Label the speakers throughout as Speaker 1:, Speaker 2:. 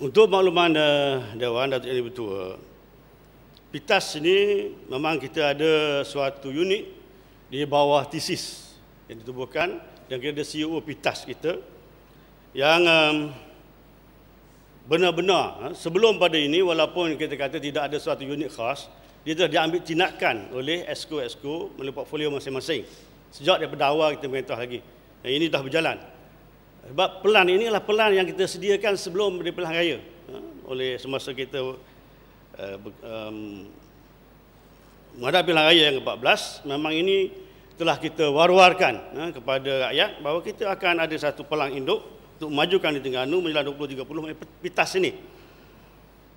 Speaker 1: Untuk makluman eh, Dewan Datuk Yang Dipertua, PITAS ini memang kita ada suatu unit di bawah tesis yang ditubuhkan dan kita ada CEO PITAS kita yang benar-benar eh, sebelum pada ini walaupun kita kata tidak ada suatu unit khas, dia telah diambil tindakan oleh ESCO-ESCO melalui portfolio masing-masing. Sejak daripada awal kita mengetah lagi. Yang ini dah berjalan. Sebab pelan ini inilah pelan yang kita sediakan sebelum di pelan raya. Ha, oleh semasa kita uh, um, menghadapi pelan raya yang ke-14, memang ini telah kita war-warkan ha, kepada rakyat bahawa kita akan ada satu pelan induk untuk memajukan di Tengganu menjelang 2030 pitas eh, ini.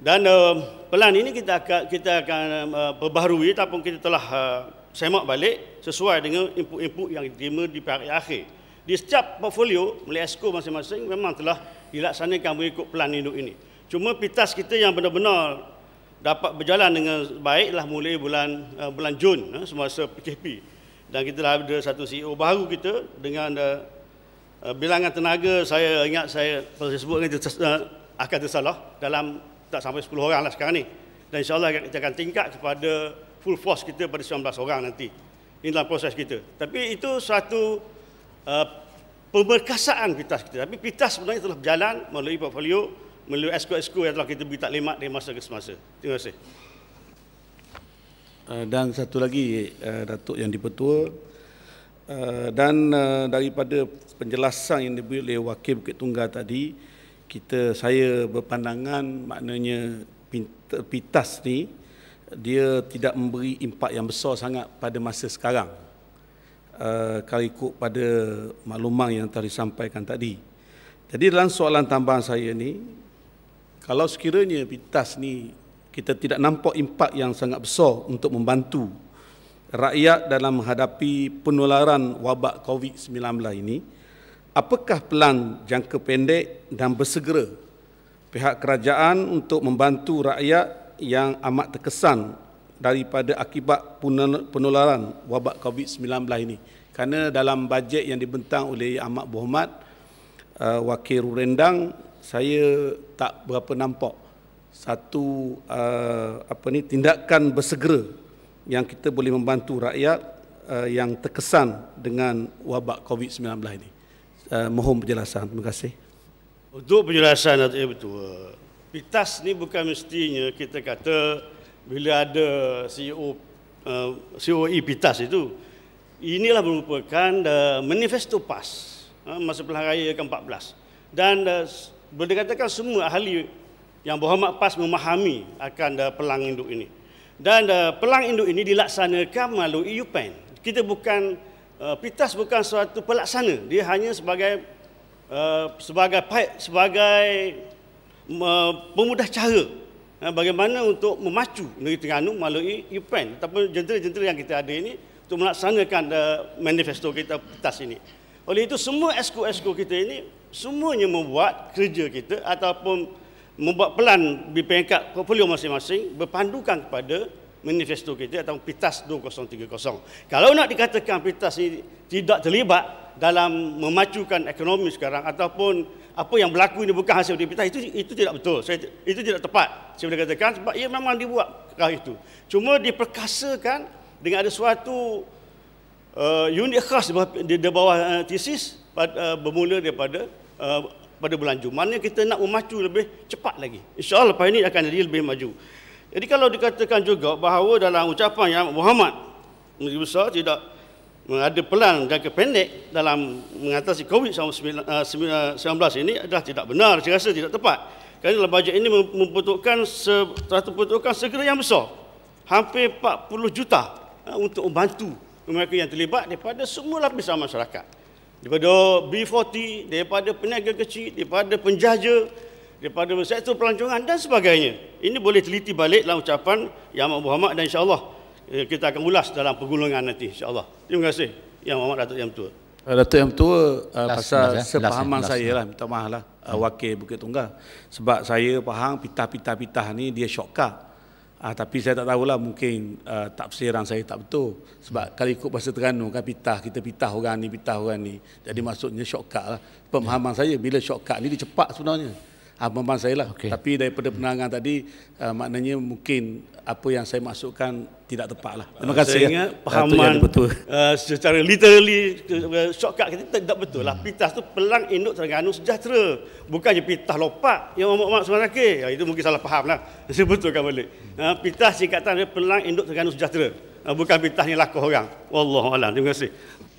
Speaker 1: Dan uh, pelan ini kita akan, kita akan uh, perbaharui ataupun kita telah uh, semak balik sesuai dengan input-input yang diterima di pihak -akhir di setiap portfolio Malaysia masing-masing memang telah dilaksanakan mengikut pelan induk ini. Cuma pitas kita yang benar-benar dapat berjalan dengan baik lah mulai bulan uh, bulan Jun uh, semasa PKP dan kita dah ada satu CEO baru kita dengan uh, uh, bilangan tenaga saya ingat saya kalau saya sebut kita uh, akan tersalah dalam tak sampai 10 orang lah sekarang ni dan insyaAllah kita akan tingkat kepada full force kita pada 19 orang nanti ini dalam proses kita tapi itu satu uh, pemerkasaan pintas kita. Tapi pintas sebenarnya telah berjalan melalui portfolio, melalui esko-esko yang telah kita beri taklimat dari masa ke semasa. Terima kasih.
Speaker 2: Eh, dan satu lagi, eh, Datuk Yang Dipertua, eh, dan daripada penjelasan yang diberi oleh Wakil Bukit Tunggal tadi, kita saya berpandangan maknanya pintas ni dia tidak memberi impak yang besar sangat pada masa sekarang Eh, kalau ikut pada maklumat yang telah disampaikan tadi. Jadi dalam soalan tambahan saya ni, kalau sekiranya pitas ni kita tidak nampak impak yang sangat besar untuk membantu rakyat dalam menghadapi penularan wabak COVID-19 ini, apakah pelan jangka pendek dan bersegera pihak kerajaan untuk membantu rakyat yang amat terkesan daripada akibat penularan wabak COVID-19 ini. Kerana dalam bajet yang dibentang oleh Ahmad Bohmat, uh, Wakil Rurendang, saya tak berapa nampak satu uh, apa ni tindakan bersegera yang kita boleh membantu rakyat uh, yang terkesan dengan wabak COVID-19 ini. Uh, mohon penjelasan. Terima kasih. Untuk penjelasan, Datuk Ketua,
Speaker 1: PITAS ni bukan mestinya kita kata bila ada CEO uh, COE PITAS itu inilah merupakan uh, manifesto PAS uh, masa pilihan raya ke-14 dan boleh dikatakan semua ahli yang berhormat PAS memahami akan pelang induk ini dan pelang induk ini dilaksanakan melalui UPEN kita bukan PITAS bukan suatu pelaksana dia hanya sebagai sebagai sebagai pemudah cara Ha, bagaimana untuk memacu negeri Terengganu melalui UPEN ataupun jentera-jentera yang kita ada ini untuk melaksanakan eh, manifesto kita petas ini. Oleh itu semua esko-esko kita ini semuanya membuat kerja kita ataupun membuat pelan di peringkat portfolio masing-masing berpandukan kepada manifesto kita atau PITAS 2030. Kalau nak dikatakan PITAS ini tidak terlibat dalam memacukan ekonomi sekarang ataupun apa yang berlaku ini bukan hasil dipitah itu itu tidak betul saya itu tidak tepat saya boleh katakan sebab ia memang dibuat kerah itu cuma diperkasakan dengan ada suatu uh, unit khas di bawah, di, di bawah uh, tesis pada, uh, bermula daripada uh, pada bulan Jumaat ni kita nak memacu lebih cepat lagi Insya Allah lepas ini akan jadi lebih maju jadi kalau dikatakan juga bahawa dalam ucapan yang Muhammad Nabi besar tidak ada pelan jangka pendek dalam mengatasi COVID-19 eh, eh, ini adalah tidak benar, saya rasa tidak tepat. Kerana dalam bajet ini membutuhkan satu peruntukan segera yang besar. Hampir 40 juta eh, untuk membantu mereka yang terlibat daripada semua lapisan masyarakat. Daripada B40, daripada peniaga kecil, daripada penjaja, daripada sektor pelancongan dan sebagainya. Ini boleh teliti balik dalam ucapan Yang Amat Muhammad dan insyaAllah Eh, kita akan ulas dalam pergulungan nanti insyaallah. Terima kasih Yang Muhammad Datuk Yang Tua.
Speaker 2: Eh, Datuk Yang Tua eh, last, pasal last, sepahaman last, saya last. lah minta maaf lah hmm. wakil Bukit Tunggal sebab saya faham pitah-pitah-pitah ni dia syokkah. Ah, tapi saya tak tahulah mungkin uh, tafsiran saya tak betul sebab hmm. kalau ikut bahasa Terengganu kan pitah kita pitah orang ni pitah orang ni jadi maksudnya syokkah lah pemahaman hmm. saya bila syokkah ni dia cepat sebenarnya abang-abang saya lah. Okay. Tapi daripada penerangan hmm. tadi, uh, maknanya mungkin apa yang saya masukkan tidak tepat lah. Terima kasih. Saya ingat pahaman betul.
Speaker 1: Uh, secara literally, uh, shortcut kita tidak tak betul lah. Hmm. Pitas tu pelang induk Terengganu sejahtera. Bukannya pitas lopak yang mak-mak semua rakyat. Ya, itu mungkin salah faham lah. Saya betulkan balik. Hmm. Uh, pitas singkatan dia pelang induk Terengganu sejahtera. Uh, bukan pitas ni lakuh orang. Wallahualam. Terima kasih.